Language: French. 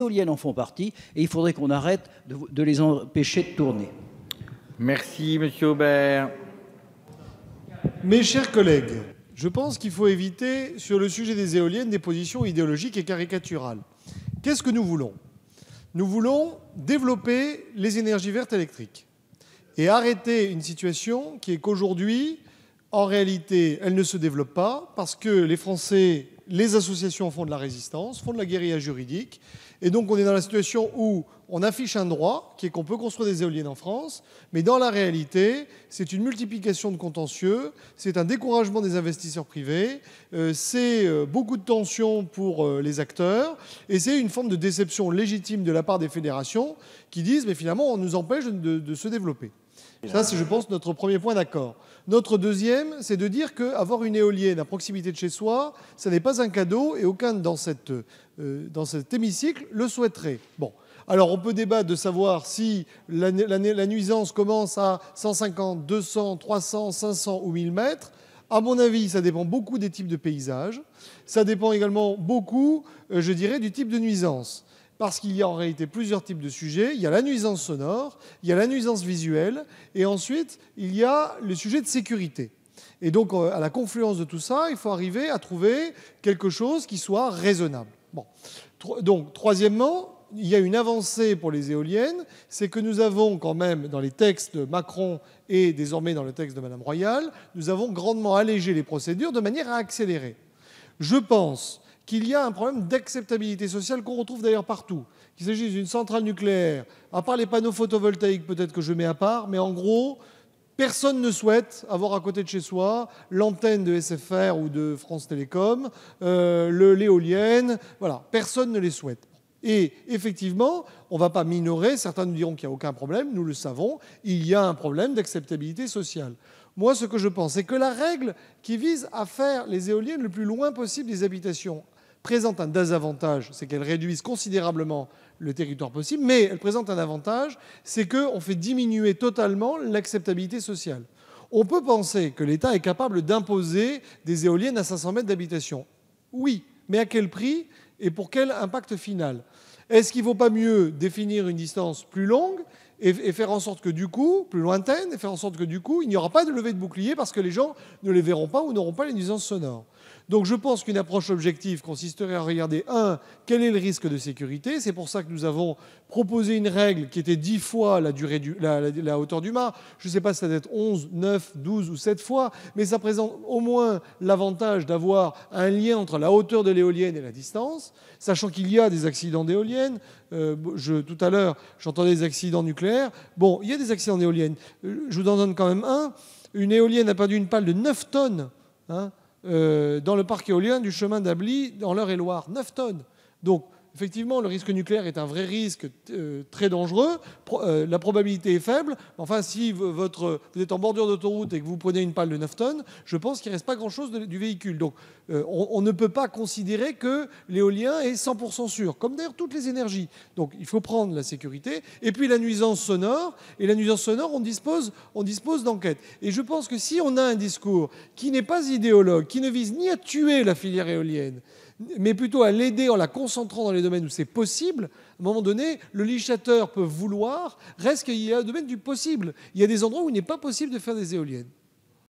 Les éoliennes en font partie et il faudrait qu'on arrête de, de, les empêcher de tourner. Merci, Monsieur Aubert. Mes chers collègues, je pense qu'il faut éviter sur le sujet des éoliennes des positions idéologiques et caricaturales. Qu'est-ce que nous voulons Nous voulons développer les énergies vertes électriques et arrêter une situation qui est qu'aujourd'hui, en réalité, elle ne se développe pas parce que les Français les associations font de la résistance, font de la guérilla juridique. Et donc on est dans la situation où on affiche un droit, qui est qu'on peut construire des éoliennes en France, mais dans la réalité, c'est une multiplication de contentieux, c'est un découragement des investisseurs privés, euh, c'est euh, beaucoup de tensions pour euh, les acteurs, et c'est une forme de déception légitime de la part des fédérations qui disent, mais finalement, on nous empêche de, de se développer. Ça, c'est, je pense, notre premier point d'accord. Notre deuxième, c'est de dire qu'avoir une éolienne à proximité de chez soi, ce n'est pas un cadeau et aucun euh, dans, cet hémicycle le souhaiterait. Bon. Alors on peut débattre de savoir si la, nuisance commence à 150, 200, 300, 500 ou 1000 mètres. À mon avis, ça dépend beaucoup des types de paysages. Ça dépend également beaucoup, euh, je dirais, du type de nuisance parce qu'il y a en réalité plusieurs types de sujets. Il y a la nuisance sonore, il y a la nuisance visuelle, et ensuite, il y a le sujet de sécurité. Et donc, euh, à la confluence de tout ça, il faut arriver à trouver quelque chose qui soit raisonnable. Bon. Donc, troisièmement, il y a une avancée pour les éoliennes, c'est que nous avons quand même, dans les textes de Macron et désormais dans le texte de Madame Royal, nous avons grandement allégé les procédures de manière à accélérer. Je pense qu'il y a un problème d'acceptabilité sociale qu'on retrouve d'ailleurs partout. Qu'il s'agisse d'une centrale nucléaire, à part les panneaux photovoltaïques peut-être que je mets à part, mais en gros, personne ne souhaite avoir à côté de chez soi l'antenne de SFR ou de France Télécom, euh, l'éolienne, voilà, personne ne les souhaite. Et effectivement, on ne va pas minorer, certains nous diront qu'il n'y a aucun problème, nous le savons, il y a un problème d'acceptabilité sociale. Moi, ce que je pense, c'est que la règle qui vise à faire les éoliennes le plus loin possible des habitations, présente un désavantage, c'est qu'elle réduisent considérablement le territoire possible, mais elle présente un avantage, c'est qu'on fait diminuer totalement l'acceptabilité sociale. On peut penser que l'État est capable d'imposer des éoliennes à 500 mètres d'habitation. Oui, mais à quel prix et pour quel impact final Est-ce qu'il ne vaut pas mieux définir une distance plus longue et, faire en sorte que du coup, plus lointaine, et faire en sorte que du coup, il n'y aura pas de levée de bouclier parce que les gens ne les verront pas ou n'auront pas les nuisances sonores. Donc je pense qu'une approche objective consisterait à regarder, un, quel est le risque de sécurité. C'est pour ça que nous avons proposé une règle qui était 10 fois la, hauteur du mât. Je ne sais pas si ça doit être 11, 9, 12 ou 7 fois, mais ça présente au moins l'avantage d'avoir un lien entre la hauteur de l'éolienne et la distance, sachant qu'il y a des accidents d'éoliennes, euh, tout à l'heure, j'entendais des accidents nucléaires. Bon, il y a des accidents d'éoliennes. Euh, je vous en donne quand même un. Une éolienne a perdu une pale de 9 tonnes hein, euh, dans le parc éolien du chemin d'Abli dans l'Eure-et-Loire. 9 tonnes. Donc, effectivement, le risque nucléaire est un vrai risque euh, très dangereux. Euh, la probabilité est faible. Enfin, si vous êtes en bordure d'autoroute et que vous prenez une palle de 9 tonnes, je pense qu'il ne reste pas grand-chose du véhicule. Donc, euh, on, ne peut pas considérer que l'éolien est 100% sûr, comme d'ailleurs toutes les énergies. Donc, il faut prendre la sécurité. Et puis, la nuisance sonore. Et la nuisance sonore, on dispose, on dispose d'enquêtes. Et je pense que si on a un discours qui n'est pas idéologue, qui ne vise ni à tuer la filière éolienne, mais plutôt à l'aider en la concentrant dans les domaines où c'est possible. À un moment donné, le législateur peut vouloir, reste qu'il y a un domaine du possible. Il y a des endroits où il n'est pas possible de faire des éoliennes.